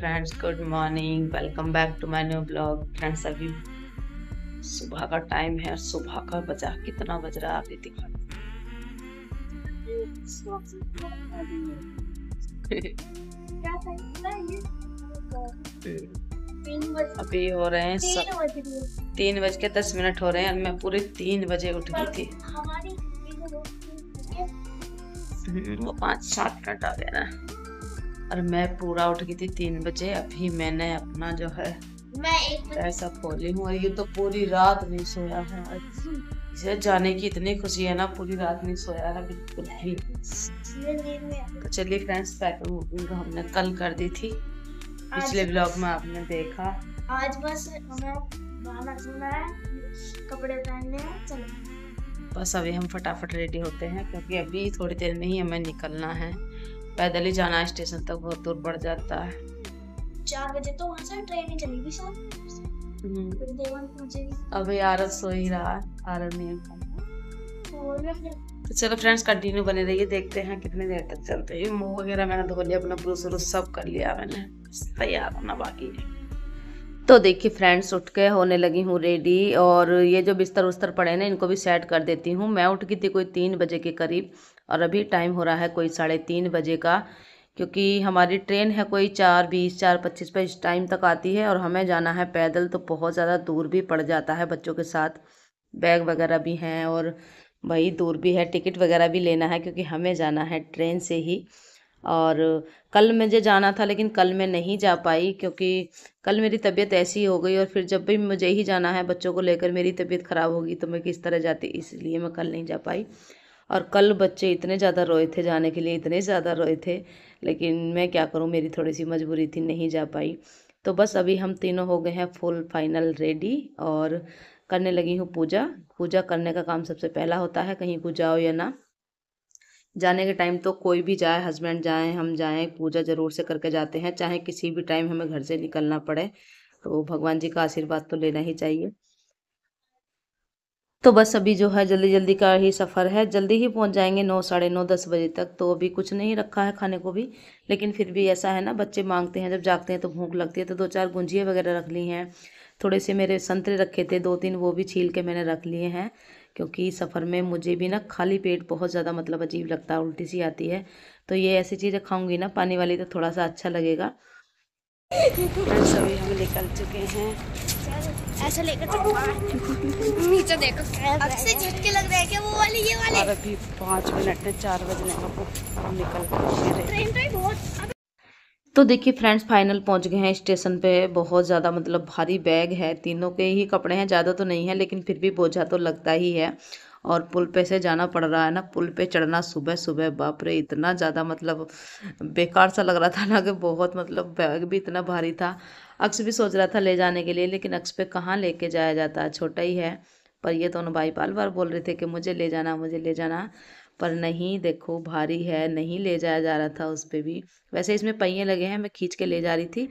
Friends good morning welcome back to my new blog friends अभी सुबह का time है और सुबह का बजा कितना बज रहा है अभी दिखा अभी हो रहे हैं सब तीन बज के दस मिनट हो रहे हैं मैं पूरे तीन बजे उठ गई थी वो पाँच सात मिनट आ गया ना और मैं पूरा उठ गई थी तीन बजे अभी मैंने अपना जो है ऐसा खोली हूँ ये तो पूरी रात नहीं सोया है इसे जाने की इतनी खुशी है ना पूरी रात नहीं सोया है बिल्कुल ही तो चलिए फ्रेंड्स पैकिंग हमने कल कर दी थी पिछले ब्लॉग में आपने देखा आज बस हमें कपड़े पहनने बस अभी हम फटाफट रेडी होते हैं क्योंकि अभी थोड़ी देर में ही हमें निकलना है पैदल ही जाना स्टेशन तक बहुत दूर पड़ जाता है चार बजे तो वहाँ से ट्रेन ही चलेगी शाम हम्म। अभी आरत सो ही रहा है आरत नहीं तो चलो फ्रेंड्स कंटिन्यू बने रहिए देखते हैं कितने देर तक चलते हैं मुंह वगैरह मैंने धो लिया अपना ब्रूस व्रूस सब कर लिया मैंने तैयार होना बाकी है तो देखिए फ्रेंड्स उठ के होने लगी हूँ रेडी और ये जो बिस्तर उस्तर पड़े ना इनको भी सेट कर देती हूँ मैं उठ गई थी कोई तीन बजे के करीब और अभी टाइम हो रहा है कोई साढ़े तीन बजे का क्योंकि हमारी ट्रेन है कोई चार बीस चार पच्चीस पर इस टाइम तक आती है और हमें जाना है पैदल तो बहुत ज़्यादा दूर भी पड़ जाता है बच्चों के साथ बैग वगैरह भी हैं और भाई दूर भी है टिकट वगैरह भी लेना है क्योंकि हमें जाना है ट्रेन से ही और कल मुझे जाना था लेकिन कल मैं नहीं जा पाई क्योंकि कल मेरी तबीयत ऐसी हो गई और फिर जब भी मुझे ही जाना है बच्चों को लेकर मेरी तबीयत ख़राब होगी तो मैं किस तरह जाती इसलिए मैं कल नहीं जा पाई और कल बच्चे इतने ज़्यादा रोए थे जाने के लिए इतने ज़्यादा रोए थे लेकिन मैं क्या करूँ मेरी थोड़ी सी मजबूरी थी नहीं जा पाई तो बस अभी हम तीनों हो गए हैं फुल फाइनल रेडी और करने लगी हूँ पूजा पूजा करने का काम सबसे पहला होता है कहीं को जाओ या ना जाने के टाइम तो कोई भी जाए हस्बैंड जाए हम जाएँ पूजा ज़रूर से करके जाते हैं चाहे किसी भी टाइम हमें घर से निकलना पड़े तो भगवान जी का आशीर्वाद तो लेना ही चाहिए तो बस अभी जो है जल्दी जल्दी का ही सफ़र है जल्दी ही पहुंच जाएंगे नौ साढ़े नौ दस बजे तक तो अभी कुछ नहीं रखा है खाने को भी लेकिन फिर भी ऐसा है ना बच्चे मांगते हैं जब जागते हैं तो भूख लगती है तो दो चार गुंजिए वगैरह रख ली हैं थोड़े से मेरे संतरे रखे थे दो तीन वो भी छील के मैंने रख लिए हैं क्योंकि सफ़र में मुझे भी ना खाली पेट बहुत ज़्यादा मतलब अजीब लगता है उल्टी सी आती है तो ये ऐसी चीज़ें खाऊँगी ना पानी वाली तो थोड़ा सा अच्छा लगेगा सभी हम निकल चुके हैं ऐसे लेकर नीचे देखो अब झटके लग रहे हैं क्या वो वाले ये वाले अभी पाँच मिनट चार बजने निकल तो देखिए फ्रेंड्स फाइनल पहुंच गए हैं स्टेशन पे बहुत ज़्यादा मतलब भारी बैग है तीनों के ही कपड़े हैं ज़्यादा तो नहीं है लेकिन फिर भी बोझा तो लगता ही है और पुल पे से जाना पड़ रहा है ना पुल पे चढ़ना सुबह सुबह बाप रे इतना ज़्यादा मतलब बेकार सा लग रहा था ना कि बहुत मतलब बैग भी इतना भारी था अक्स भी सोच रहा था ले जाने के लिए लेकिन अक्स पे कहाँ लेके जाया जाता है छोटा ही है पर ये दोनों भाई बार बार बोल रहे थे कि मुझे ले जाना मुझे ले जाना पर नहीं देखो भारी है नहीं ले जाया जा रहा था उस पर भी वैसे इसमें पहिए लगे हैं मैं खींच के ले जा रही थी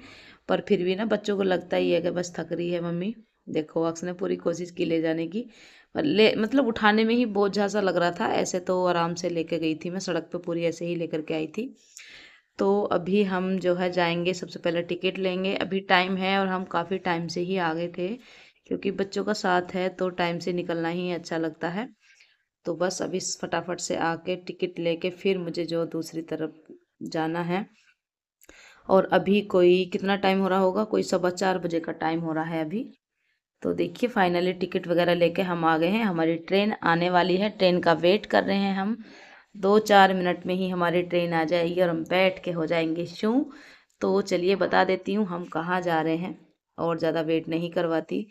पर फिर भी ना बच्चों को लगता ही है कि बस थक रही है मम्मी देखो अक्स ने पूरी कोशिश की ले जाने की पर ले मतलब उठाने में ही बोझ सा लग रहा था ऐसे तो आराम से लेके गई थी मैं सड़क पे पूरी ऐसे ही लेकर के आई थी तो अभी हम जो है जाएंगे सबसे पहले टिकट लेंगे अभी टाइम है और हम काफ़ी टाइम से ही आ गए थे क्योंकि बच्चों का साथ है तो टाइम से निकलना ही अच्छा लगता है तो बस अभी फटाफट से आके टिकट लेके फिर मुझे जो दूसरी तरफ जाना है और अभी कोई कितना टाइम हो रहा होगा कोई सवा चार बजे का टाइम हो रहा है अभी तो देखिए फाइनली टिकट वगैरह लेके हम आ गए हैं हमारी ट्रेन आने वाली है ट्रेन का वेट कर रहे हैं हम दो चार मिनट में ही हमारी ट्रेन आ जाएगी और हम बैठ के हो जाएंगे शू तो चलिए बता देती हूँ हम कहाँ जा रहे हैं और ज़्यादा वेट नहीं करवाती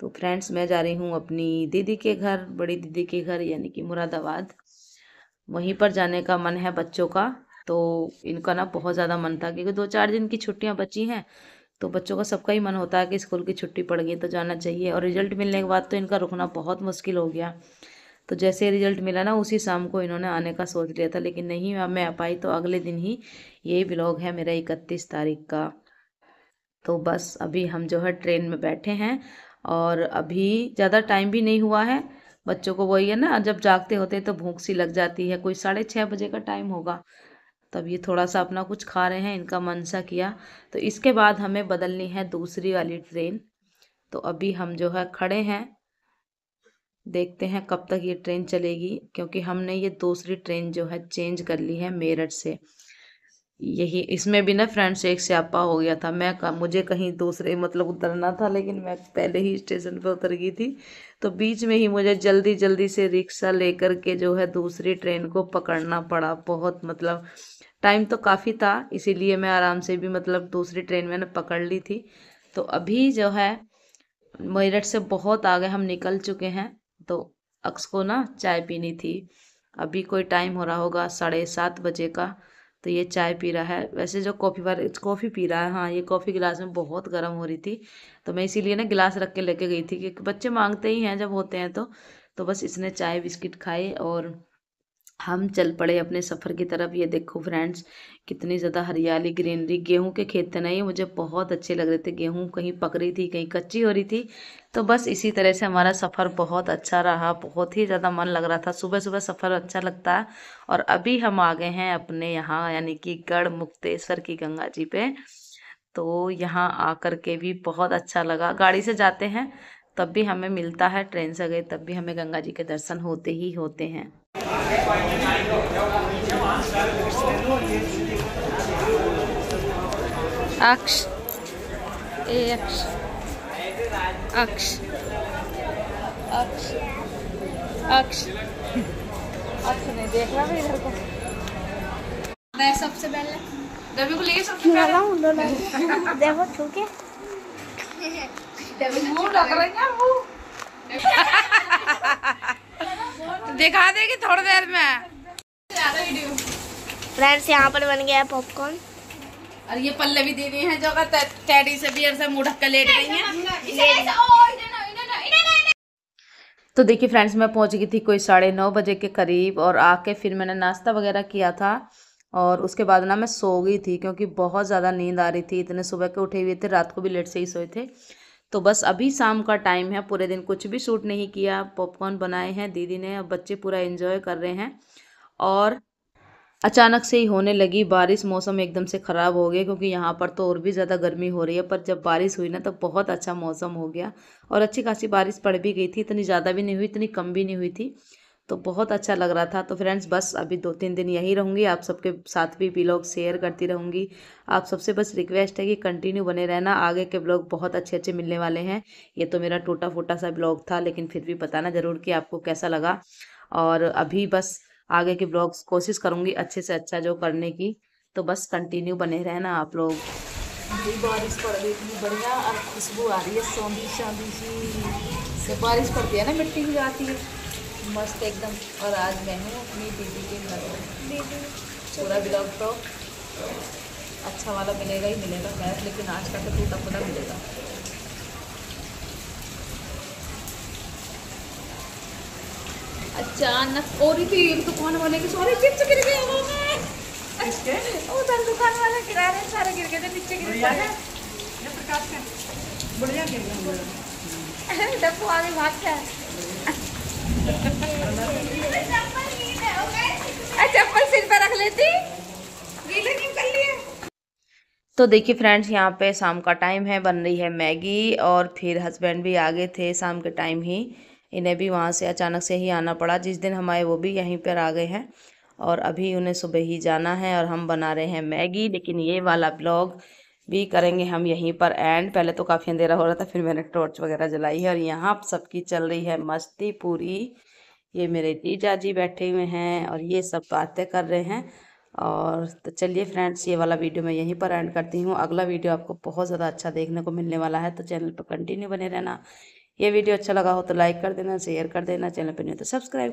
तो फ्रेंड्स मैं जा रही हूँ अपनी दीदी के घर बड़ी दीदी के घर यानी कि मुरादाबाद वहीं पर जाने का मन है बच्चों का तो इनका ना बहुत ज़्यादा मन था क्योंकि दो चार दिन की छुट्टियाँ बची हैं तो बच्चों का सबका ही मन होता है कि स्कूल की छुट्टी पड़ गई तो जाना चाहिए और रिजल्ट मिलने के बाद तो इनका रुकना बहुत मुश्किल हो गया तो जैसे रिजल्ट मिला ना उसी शाम को इन्होंने आने का सोच लिया था लेकिन नहीं अब मैं आ पाई तो अगले दिन ही यही ब्लॉग है मेरा इकतीस तारीख का तो बस अभी हम जो है ट्रेन में बैठे हैं और अभी ज़्यादा टाइम भी नहीं हुआ है बच्चों को वही है ना जब जागते होते तो भूख सी लग जाती है कोई साढ़े छः बजे का टाइम होगा तब ये थोड़ा सा अपना कुछ खा रहे हैं इनका मन सा किया तो इसके बाद हमें बदलनी है दूसरी वाली ट्रेन तो अभी हम जो है खड़े हैं देखते हैं कब तक ये ट्रेन चलेगी क्योंकि हमने ये दूसरी ट्रेन जो है चेंज कर ली है मेरठ से यही इसमें भी ना फ्रेंड्स एक स्यापा हो गया था मैं का, मुझे कहीं दूसरे मतलब उतरना था लेकिन मैं पहले ही स्टेशन पर उतर गई थी तो बीच में ही मुझे जल्दी जल्दी से रिक्शा लेकर के जो है दूसरी ट्रेन को पकड़ना पड़ा बहुत मतलब टाइम तो काफ़ी था इसीलिए मैं आराम से भी मतलब दूसरी ट्रेन मैंने पकड़ ली थी तो अभी जो है मेरठ से बहुत आगे हम निकल चुके हैं तो अक्स को ना चाय पीनी थी अभी कोई टाइम हो रहा होगा साढ़े सात बजे का तो ये चाय पी रहा है वैसे जो कॉफ़ी वाले कॉफ़ी पी रहा है हाँ ये कॉफ़ी गिलास में बहुत गर्म हो रही थी तो मैं इसीलिए ना गिलास रख के लेके गई थी क्योंकि बच्चे मांगते ही हैं जब होते हैं तो तो बस इसने चाय बिस्किट खाई और हम चल पड़े अपने सफ़र की तरफ ये देखो फ्रेंड्स कितनी ज़्यादा हरियाली ग्रीनरी गेहूं के खेत ना ये मुझे बहुत अच्छे लग रहे थे गेहूं कहीं पक रही थी कहीं कच्ची हो रही थी तो बस इसी तरह से हमारा सफ़र बहुत अच्छा रहा बहुत ही ज़्यादा मन लग रहा था सुबह सुबह सफ़र अच्छा लगता है और अभी हम आ गए हैं अपने यहाँ यानी कि गढ़ मुक्तेश्वर की गंगा जी पे तो यहाँ आकर के भी बहुत अच्छा लगा गाड़ी से जाते हैं तब भी हमें मिलता है ट्रेन से गए तब भी हमें गंगा जी के दर्शन होते ही होते हैं अक्ष ए अक्ष अक्ष अक्ष अक्ष अक्ष नहीं देख रहा मैं इधर को मैं सबसे पहले दबी को लेके सबसे पहले देखो छू के दिखा देगी थोड़ी देर में फ्रेंड्स यहाँ पर बन गया पॉपकॉर्न और ये पल्ले भी दे दिए हैं जो टैडी से भी ऐसे मुँह कर लेट गई है तो देखिए फ्रेंड्स मैं पहुंच गई थी कोई साढ़े नौ बजे के करीब और आके फिर मैंने नाश्ता वगैरह किया था और उसके बाद ना मैं सो गई थी क्योंकि बहुत ज़्यादा नींद आ रही थी इतने सुबह के उठे हुए थे रात को भी लेट से ही सोए थे तो बस अभी शाम का टाइम है पूरे दिन कुछ भी शूट नहीं किया पॉपकॉर्न बनाए हैं दीदी ने अब बच्चे पूरा इन्जॉय कर रहे हैं और अचानक से ही होने लगी बारिश मौसम एकदम से ख़राब हो गया क्योंकि यहाँ पर तो और भी ज़्यादा गर्मी हो रही है पर जब बारिश हुई ना तो बहुत अच्छा मौसम हो गया और अच्छी खासी बारिश पड़ भी गई थी इतनी ज़्यादा भी नहीं हुई इतनी कम भी नहीं हुई थी तो बहुत अच्छा लग रहा था तो फ्रेंड्स बस अभी दो तीन दिन यहीं रहूँगी आप सबके साथ भी ब्लॉग शेयर करती रहूँगी आप सबसे बस रिक्वेस्ट है कि कंटिन्यू बने रहना आगे के ब्लॉग बहुत अच्छे अच्छे मिलने वाले हैं ये तो मेरा टूटा फूटा सा ब्लॉग था लेकिन फिर भी बताना ज़रूर कि आपको कैसा लगा और अभी बस आगे के ब्लॉग्स कोशिश करूँगी अच्छे से अच्छा जो करने की तो बस कंटिन्यू बने रहना आप लोग बारिश पड़ रही थी बढ़िया और खुशबू आ रही है सौंधी शांधी सी बारिश पड़ती है ना मिट्टी भी जाती है मस्त एकदम और आज मैं हूँ अपनी दीदी के घर पूरा ब्लॉग तो अच्छा वाला मिलेगा ही मिलेगा मैथ लेकिन आज का तो टूटा पूरा मिलेगा अचानक और ही थी दुकान वाले के सारे चिप्स गिर गए वो में उधर दुकान वाले गिरा रहे सारे गिर गए थे नीचे गिर गए बढ़िया गिर गया डब्बू आगे भाग क्या है चप्पल सिर पर रख लेती तो देखिए फ्रेंड्स यहाँ पे शाम का टाइम है बन रही है मैगी और फिर हस्बैंड भी आ गए थे शाम के टाइम ही इन्हें भी वहाँ से अचानक से ही आना पड़ा जिस दिन हमारे वो भी यहीं पर आ गए हैं और अभी उन्हें सुबह ही जाना है और हम बना रहे हैं मैगी लेकिन ये वाला ब्लॉग भी करेंगे हम यहीं पर एंड पहले तो काफ़ी अंधेरा हो रहा था फिर मैंने टॉर्च वगैरह जलाई है और यहाँ सबकी चल रही है मस्ती पूरी ये मेरे जीजा जी बैठे हुए हैं और ये सब बातें कर रहे हैं और तो चलिए फ्रेंड्स ये वाला वीडियो मैं यहीं पर एंड करती हूँ अगला वीडियो आपको बहुत ज़्यादा अच्छा देखने को मिलने वाला है तो चैनल पर कंटिन्यू बने रहना ये वीडियो अच्छा लगा हो तो लाइक कर देना शेयर कर देना चैनल पर नहीं तो सब्सक्राइब